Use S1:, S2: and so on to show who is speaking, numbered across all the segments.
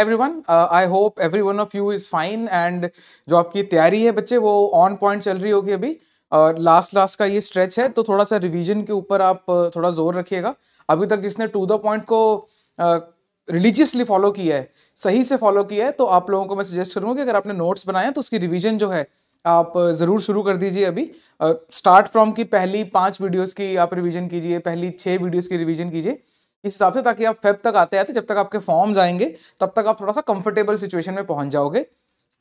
S1: Every everyone I hope every one of you is fine and जो आपकी तैयारी है बच्चे वो ऑन पॉइंट चल रही होगी अभी और लास्ट लास्ट का ये स्ट्रेच है तो थोड़ा सा रिवीजन के ऊपर आप uh, थोड़ा जोर रखिएगा अभी तक जिसने टू द पॉइंट को रिलीजियसली uh, फॉलो किया है सही से फॉलो किया है तो आप लोगों को मैं सजेस्ट करूँगा कि अगर आपने नोट्स बनाए तो उसकी रिविजन जो है आप uh, ज़रूर शुरू कर दीजिए अभी स्टार्ट uh, फ्रॉम की पहली पाँच वीडियोज़ की आप रिविजन कीजिए पहली छः वीडियोज़ की रिविजन कीजिए इस हिसाब से ताकि आप फेब तक आते आते जब तक आपके फॉर्म्स आएंगे तब तक आप थोड़ा सा कंफर्टेबल सिचुएशन में पहुंच जाओगे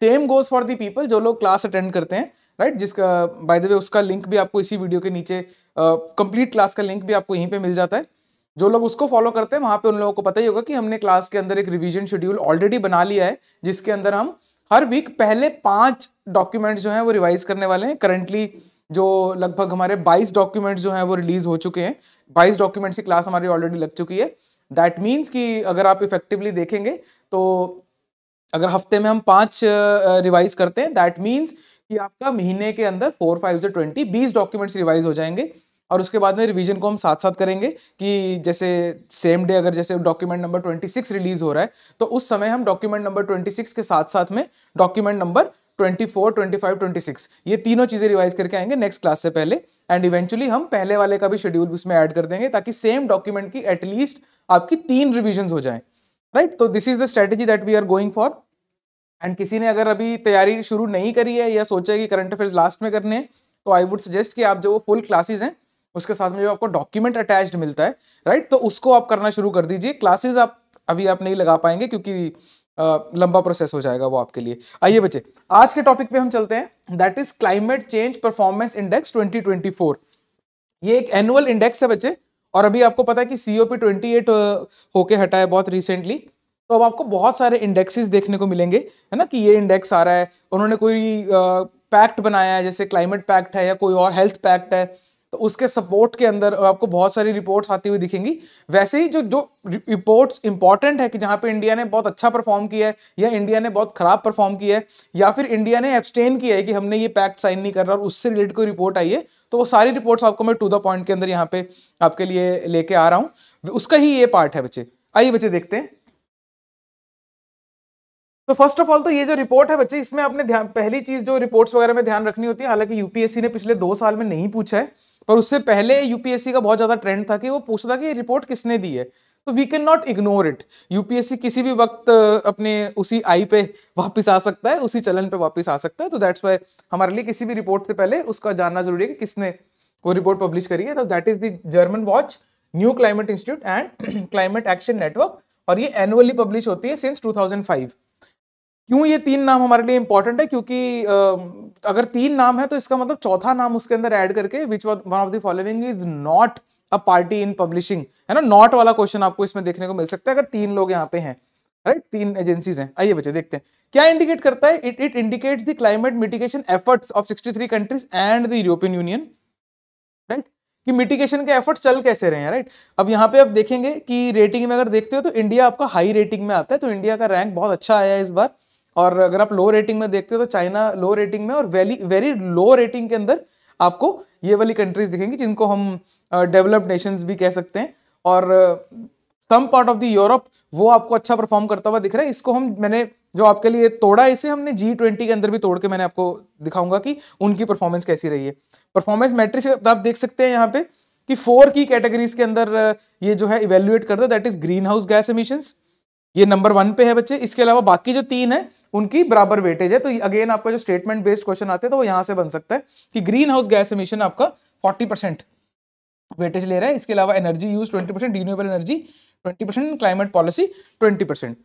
S1: same goes for the people जो लोग क्लास अटेंड करते हैं राइट जिसका बाय द वे उसका लिंक भी आपको इसी वीडियो के नीचे कंप्लीट uh, क्लास का लिंक भी आपको यहीं पे मिल जाता है जो लोग उसको फॉलो करते हैं वहाँ पे उन लोगों को पता ही होगा कि हमने क्लास के अंदर एक रिवीजन शेड्यूल ऑलरेडी बना लिया है जिसके अंदर हम हर वीक पहले पांच डॉक्यूमेंट्स जो हैं वो रिवाइज करने वाले हैं करंटली जो लगभग हमारे 22 डॉक्यूमेंट्स जो हैं वो रिलीज हो चुके हैं 22 डॉक्यूमेंट्स की क्लास हमारी ऑलरेडी लग चुकी है दैट मीन्स कि अगर आप इफेक्टिवली देखेंगे तो अगर हफ्ते में हम पाँच रिवाइज करते हैं दैट मीन्स कि आपका महीने के अंदर फोर फाइव से ट्वेंटी बीस डॉक्यूमेंट्स रिवाइज हो जाएंगे और उसके बाद में रिवीजन को हम साथ साथ करेंगे कि जैसे सेम डे अगर जैसे डॉक्यूमेंट नंबर 26 रिलीज हो रहा है तो उस समय हम डॉक्यूमेंट नंबर 26 के साथ साथ में डॉक्यूमेंट नंबर 24, 25, 26 ये तीनों चीज़ें रिवाइज करके आएंगे नेक्स्ट क्लास से पहले एंड इवेंचुअली हम पहले वाले का भी शेड्यूल उसमें ऐड कर देंगे ताकि सेम डॉक्यूमेंट की एटलीस्ट आपकी तीन रिविजन हो जाए राइट तो this is the strategy that we are going for and किसी ने अगर अभी तैयारी शुरू नहीं करी है या सोचा कि करंट अफेयर्स लास्ट में करने हैं तो आई वुड सजेस्ट कि आप जो वो फुल क्लासेज हैं उसके साथ में जो आपको डॉक्यूमेंट अटैच्ड मिलता है राइट तो उसको आप करना शुरू कर दीजिए क्लासेज आप अभी आप नहीं लगा पाएंगे क्योंकि लंबा प्रोसेस हो जाएगा वो आपके लिए आइए बच्चे आज के टॉपिक पे हम चलते हैं that is climate change performance index 2024 ये एक एनुअल इंडेक्स है बच्चे और अभी आपको पता है कि सीओपी 28 होके हटा है बहुत रिसेंटली तो अब आपको बहुत सारे इंडेक्सेस देखने को मिलेंगे है ना कि ये इंडेक्स आ रहा है उन्होंने कोई पैक्ट बनाया है जैसे क्लाइमेट पैक्ट है या कोई और हेल्थ पैक्ट है तो उसके सपोर्ट के अंदर आपको बहुत सारी रिपोर्ट्स आती हुई दिखेंगी वैसे ही जो जो रिपोर्ट्स इंपॉर्टेंट है कि जहां पे इंडिया ने बहुत अच्छा परफॉर्म किया है या इंडिया ने बहुत खराब परफॉर्म किया है या फिर इंडिया ने एब्सटेन किया है कि हमने ये पैक्ट साइन नहीं कर रहा और उससे रिलेटेड कोई रिपोर्ट आई है तो वो सारी रिपोर्ट्स आपको मैं टू द पॉइंट के अंदर यहाँ पे आपके लिए लेके आ रहा हूँ उसका ही ये पार्ट है बच्चे आइए बच्चे देखते हैं तो फर्स्ट ऑफ ऑल तो ये जो रिपोर्ट है बच्चे इसमें आपने ध्यान पहली चीज जो रिपोर्ट्स वगैरह में ध्यान रखनी होती है हालांकि यूपीएससी ने पिछले दो साल में नहीं पूछा है और उससे पहले यूपीएससी का बहुत ज्यादा ट्रेंड था कि वो पूछता था कि रिपोर्ट किसने दी है तो we can not ignore it UPSC किसी भी वक्त अपने उसी आई पे वापस आ सकता है उसी चलन पे वापस आ सकता है तो दैट्स वाई हमारे लिए किसी भी रिपोर्ट से पहले उसका जानना जरूरी है कि किसने वो रिपोर्ट पब्लिश करी है तो that is the Germanwatch NewClimate Institute and Climate Action Network और ये एनुअली पब्लिश होती है सिंस फाइव क्यों ये तीन नाम हमारे लिए इंपॉर्टेंट है क्योंकि अगर तीन नाम है तो इसका मतलब चौथा नाम उसके अंदर ऐड करके which one of the following is not a party in publishing है ना नॉट वाला क्वेश्चन आपको इसमें देखने को मिल सकता है अगर तीन लोग यहाँ पे हैं राइट तीन एजेंसीज हैं आइए बच्चे देखते हैं क्या इंडिकेट करता है it it indicates the climate mitigation efforts of 63 countries and the European Union right कि मिटिगेशन के एफर्ट चल कैसे रहे हैं राइट अब यहाँ पे आप देखेंगे कि रेटिंग में अगर देखते हो तो इंडिया आपका हाई रेटिंग में आता है तो इंडिया का रैंक बहुत अच्छा आया है इस बार और अगर आप लो रेटिंग में देखते हो तो चाइना लो रेटिंग में और वेली वेरी लो रेटिंग के अंदर आपको ये वाली कंट्रीज दिखेंगी जिनको हम डेवलप्ड uh, नेशंस भी कह सकते हैं और some part of the Europe वो आपको अच्छा परफॉर्म करता हुआ दिख रहा है इसको हम मैंने जो आपके लिए तोड़ा इसे हमने जी ट्वेंटी के अंदर भी तोड़ के मैंने आपको दिखाऊंगा कि उनकी परफॉर्मेंस कैसी रही है परफॉर्मेंस मैट्रिक्स आप देख सकते हैं यहाँ पे कि फोर की कैटेगरीज के अंदर ये जो है इवेल्युएट करता है that is green house gas emissions ये नंबर वन पे है बच्चे इसके अलावा बाकी जो तीन है उनकी बराबर वेटेज है तो अगेन आपका जो स्टेटमेंट बेस्ड क्वेश्चन आते हैं तो वो यहां से बन सकता है कि ग्रीन हाउस गैस एमिशन आपका फोर्टी परसेंट वेटेज ले रहा है इसके अलावा energy use twenty percent renewable energy twenty percent climate policy twenty percent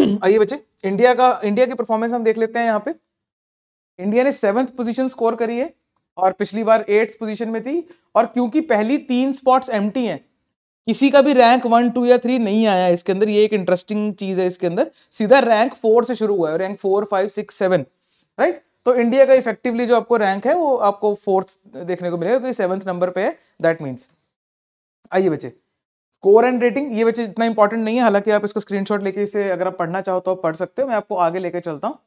S1: आइए बच्चे इंडिया का इंडिया की परफॉर्मेंस हम देख लेते हैं यहाँ पे इंडिया ने सेवंथ पोजिशन स्कोर करी है और पिछली बार एट्थ पोजिशन में थी और क्योंकि पहली तीन स्पॉट्स एम्प्टी हैं किसी का भी रैंक वन टू या थ्री नहीं आया इसके अंदर ये एक इंटरेस्टिंग चीज है इसके अंदर सीधा रैंक फोर से शुरू हुआ है rank four five six seven right तो इंडिया का इफेक्टिवली जो आपको रैंक है वो आपको फोर्थ देखने को मिलेगा क्योंकि सेवन्थ नंबर पे है दैट मीन्स आइए बच्चे स्कोर एंड रेटिंग ये बच्चे इतना इंपॉर्टेंट नहीं है हालांकि आप इसको स्क्रीनशॉट लेके इसे अगर आप पढ़ना चाहो तो आप पढ़ सकते हो मैं आपको आगे लेके चलता हूँ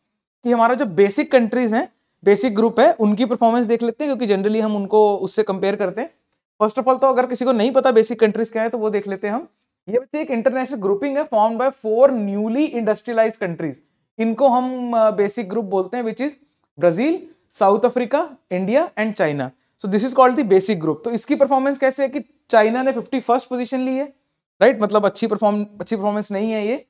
S1: कि हमारा जो बेसिक कंट्रीज हैं बेसिक ग्रुप है उनकी परफॉर्मेंस देख लेते हैं क्योंकि जनरली हम उनको उससे कंपेयर करते हैं फर्स्ट ऑफ ऑल तो अगर किसी को नहीं पता बेसिक कंट्रीज क्या है तो वो देख लेते हैं हम ये बच्चे एक इंटरनेशनल ग्रुपिंग है form by four newly industrialised countries इनको हम बेसिक ग्रुप बोलते हैं which is Brazil South Africa India and China so this is called the BASIC group तो इसकी परफॉर्मेंस कैसे है कि चाइना ने फिफ्टी फर्स्ट पोजिशन ली है राइट right? मतलब अच्छी परफॉर्म अच्छी परफॉर्मेंस नहीं है ये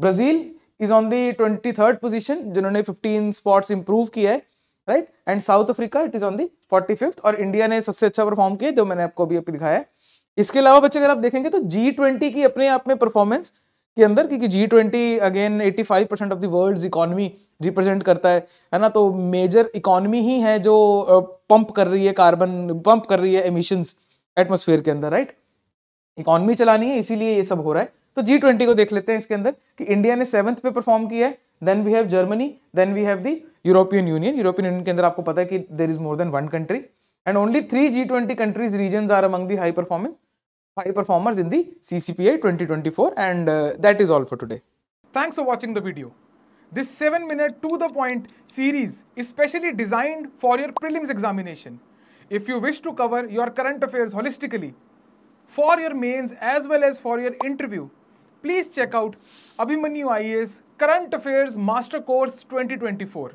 S1: Brazil is on the twenty third position जिन्होंने फिफ्टीन स्पॉट्स इंप्रूव किया है right and South Africa it is on the forty fifth और इंडिया ने सबसे अच्छा परफॉर्म किया जो मैंने आपको अभी अभी दिखाया है इसके अलावा बच्चे अगर आप देखेंगे तो जी ट्वेंटी की अपने आप में परफॉर्मेंस के अंदर क्योंकि G twenty again eighty five percent of the world economy represent करता है है ना तो मेजर इकोनॉमी ही है जो पंप कर रही है कार्बन पंप कर रही है एमिशंस एटमोसफेयर के अंदर राइट इकोनॉमी चलानी है इसीलिए ये सब हो रहा है तो जी ट्वेंटी को देख लेते हैं इसके अंदर कि इंडिया ने सेवंथ पे परफॉर्म किया है then we have Germany then we have the European Union European Union के अंदर आपको पता है कि there is more than one country and only three G twenty countries region are among the high performing high performers in the C C P I twenty twenty four and that is all for today thanks for watching the video this seven minute to the point series specially designed for your prelims examination if you wish to cover your current affairs holistically for your mains as well as for your interview please check out Abhimanyu I S current affairs master course twenty twenty four